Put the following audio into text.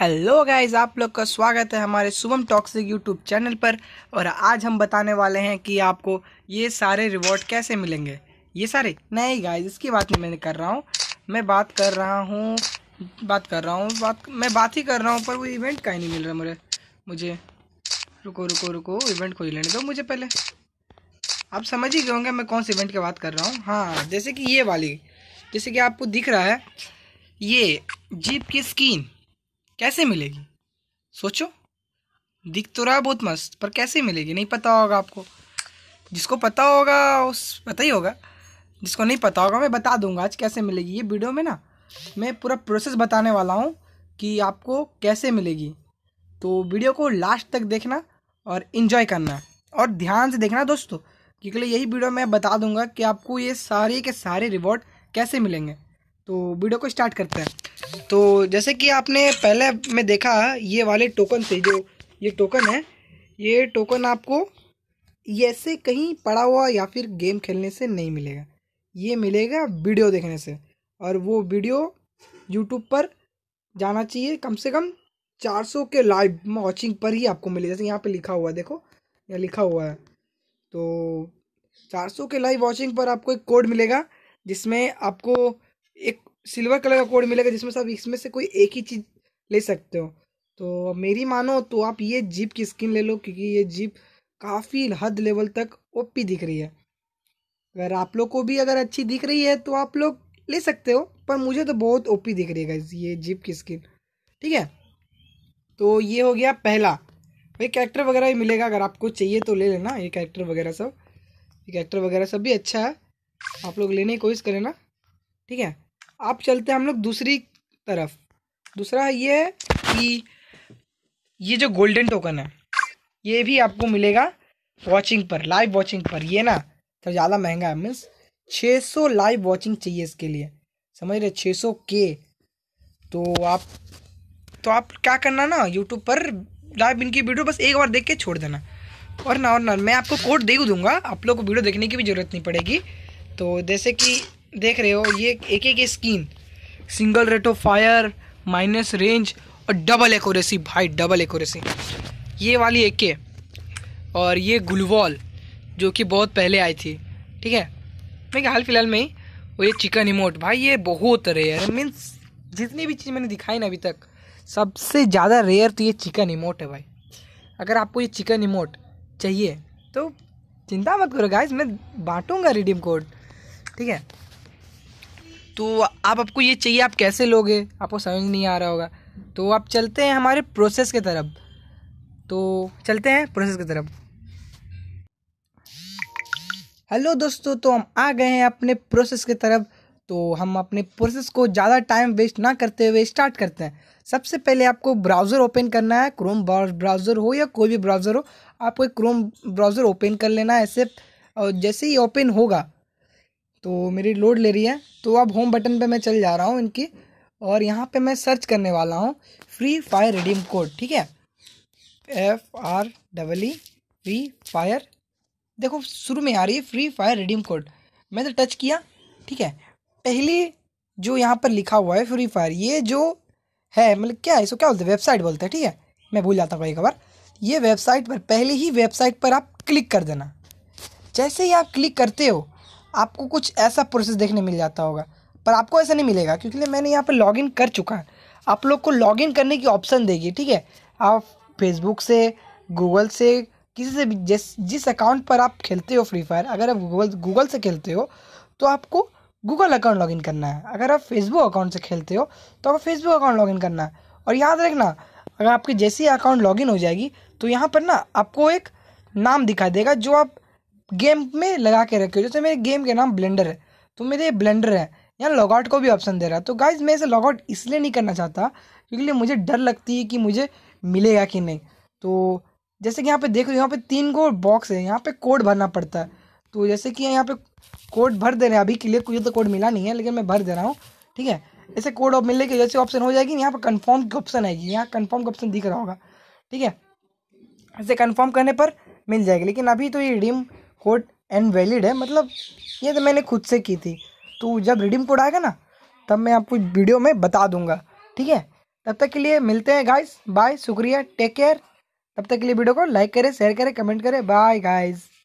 hello guys आप लोग का स्वागत है हमारे शुभम टॉक्सिक यूट्यूब चैनल पर और आज हम बताने वाले हैं कि आपको ये सारे रिवॉर्ड कैसे मिलेंगे ये सारे नहीं गाइज इसकी बात नहीं मैं कर रहा हूँ मैं बात कर रहा हूँ बात कर रहा हूँ बात मैं बात ही कर रहा हूँ पर वो इवेंट का ही नहीं मिल रहा मुझे मुझे रुको रुको रुको इवेंट ही लेने दो मुझे पहले आप समझ ही गए होंगे मैं कौन से इवेंट की बात कर रहा हूँ हाँ जैसे कि ये वाली जैसे कि आपको दिख रहा है ये जीप की स्कीन कैसे मिलेगी सोचो दिख तो रहा बहुत मस्त पर कैसे मिलेगी नहीं पता होगा आपको जिसको पता होगा उस पता ही होगा जिसको नहीं पता होगा मैं बता दूंगा आज कैसे मिलेगी ये वीडियो में ना मैं पूरा प्रोसेस बताने वाला हूँ कि आपको कैसे मिलेगी तो वीडियो को लास्ट तक देखना और इन्जॉय करना और ध्यान से देखना दोस्तों क्योंकि यही वीडियो मैं बता दूंगा कि आपको ये सारे के सारे रिवॉर्ड कैसे मिलेंगे तो वीडियो को स्टार्ट करते हैं तो जैसे कि आपने पहले में देखा ये वाले टोकन से जो ये टोकन है ये टोकन आपको ऐसे कहीं पड़ा हुआ या फिर गेम खेलने से नहीं मिलेगा ये मिलेगा वीडियो देखने से और वो वीडियो यूट्यूब पर जाना चाहिए कम से कम 400 के लाइव वॉचिंग पर ही आपको मिले जैसे यहाँ पे लिखा हुआ है देखो यहाँ लिखा हुआ है तो 400 के लाइव वॉचिंग पर आपको एक कोड मिलेगा जिसमें आपको एक सिल्वर कलर का कोड मिलेगा जिसमें से आप इसमें से कोई एक ही चीज़ ले सकते हो तो मेरी मानो तो आप ये जीप की स्किन ले लो क्योंकि ये जीप काफ़ी हद लेवल तक ओपी दिख रही है अगर आप लोग को भी अगर अच्छी दिख रही है तो आप लोग ले सकते हो पर मुझे तो बहुत ओपी दिख रही है ये जीप की स्किन ठीक है तो ये हो गया पहला भाई कैरेक्टर वगैरह भी मिलेगा अगर आपको चाहिए तो ले लेना ये कैरेक्टर वगैरह सब ये कैरेक्टर वगैरह सब भी अच्छा है आप लोग लेने की कोशिश करें ना ठीक है अब चलते हैं हम लोग दूसरी तरफ दूसरा ये है कि ये जो गोल्डन टोकन है ये भी आपको मिलेगा वॉचिंग पर लाइव वॉचिंग पर ये ना तो ज़्यादा महंगा है मीन्स 600 लाइव वॉचिंग चाहिए इसके लिए समझ रहे सौ के तो आप तो आप क्या करना ना यूट्यूब पर लाइव इनकी वीडियो बस एक बार देख के छोड़ देना और ना और ना मैं आपको कोड दे दूंगा आप लोग को वीडियो देखने की भी ज़रूरत नहीं पड़ेगी तो जैसे कि देख रहे हो ये एक एक skin single rate of fire minus range और डबल एकोरेसी भाई डबल एकोरेसी ये वाली एक के और ये गुलवॉल जो कि बहुत पहले आई थी ठीक है मैं हाल फिलहाल में ही और ये चिकन इमोट भाई ये बहुत रेयर है मीन्स जितनी भी चीज़ मैंने दिखाई ना अभी तक सबसे ज़्यादा रेयर तो ये चिकन इमोट है भाई अगर आपको ये चिकन इमोट चाहिए तो चिंता मत करो गाइज मैं बांटूंगा रिडीम कोड ठीक है तो आप आपको ये चाहिए आप कैसे लोगे आपको समझ नहीं आ रहा होगा तो आप चलते हैं हमारे प्रोसेस के तरफ तो चलते हैं प्रोसेस की तरफ हेलो दोस्तों तो हम आ गए हैं अपने प्रोसेस की तरफ तो हम अपने प्रोसेस को ज़्यादा टाइम वेस्ट ना करते हुए स्टार्ट करते हैं सबसे पहले आपको ब्राउज़र ओपन करना है क्रोम ब्राउज़र हो या कोई भी ब्राउज़र हो आपको क्रोम ब्राउज़र ओपन कर लेना है ऐसे और जैसे ही ओपन होगा तो मेरी लोड ले रही है तो अब होम बटन पे मैं चल जा रहा हूँ इनकी और यहाँ पे मैं सर्च करने वाला हूँ फ्री फायर रिडीम कोड ठीक है F R double E free fire देखो शुरू में आ रही है फ्री फायर रिडीम कोड मैंने टच किया ठीक है पहली जो यहाँ पर लिखा हुआ है फ्री फायर ये जो है मतलब क्या है इसको क्या बोलते हैं वेबसाइट बोलते हैं ठीक है मैं भूल जाता हूँ एक बार ये वेबसाइट पर पहले ही वेबसाइट पर आप क्लिक कर देना जैसे ही आप क्लिक करते हो आपको कुछ ऐसा प्रोसेस देखने मिल जाता होगा पर आपको ऐसा नहीं मिलेगा क्योंकि मैंने यहाँ पर लॉगिन कर चुका है आप लोग को लॉगिन करने की ऑप्शन देगी ठीक है आप फेसबुक से गूगल से किसी से भी जिस जिस अकाउंट पर आप खेलते हो फ्री फायर अगर आप गूगल गूगल से खेलते हो तो आपको गूगल अकाउंट लॉगिन करना है अगर आप फेसबुक अकाउंट से खेलते हो तो आपको फेसबुक अकाउंट लॉगिन करना है और याद रखना अगर आपकी जैसी अकाउंट लॉगिन हो जाएगी तो यहाँ पर ना आपको एक नाम दिखाई देगा जो आप गेम में लगा के रखे हो जैसे मेरे गेम के नाम ब्लेंडर है तो मेरे ये ब्लेंडर है यहाँ लॉगआउट को भी ऑप्शन दे रहा है तो गाइज मैं इसे लॉगआउट इसलिए नहीं करना चाहता क्योंकि मुझे डर लगती है कि मुझे मिलेगा कि नहीं तो जैसे कि यहाँ पे देखो यहाँ पे तीन को बॉक्स है यहाँ पे कोड भरना पड़ता है तो जैसे कि यहाँ पे कोड भर दे रहे हैं अभी क्लियर कुछ तो कोड मिला नहीं है लेकिन मैं भर दे रहा हूँ ठीक है ऐसे कोड ऑफ मिलने की जैसे ऑप्शन हो जाएगी यहाँ पर कन्फर्म की ऑप्शन आएगी यहाँ कन्फर्म का ऑप्शन दिख रहा होगा ठीक है ऐसे कन्फर्म करने पर मिल जाएगी लेकिन अभी तो ये रिडीम होट एंड वैलिड है मतलब ये तो मैंने खुद से की थी तो जब रिडीम कोड आएगा ना तब मैं आपको वीडियो में बता दूंगा ठीक है तब तक के लिए मिलते हैं गाइस बाय शुक्रिया टेक केयर तब तक के लिए वीडियो को लाइक करें शेयर करें कमेंट करें बाय गाइज़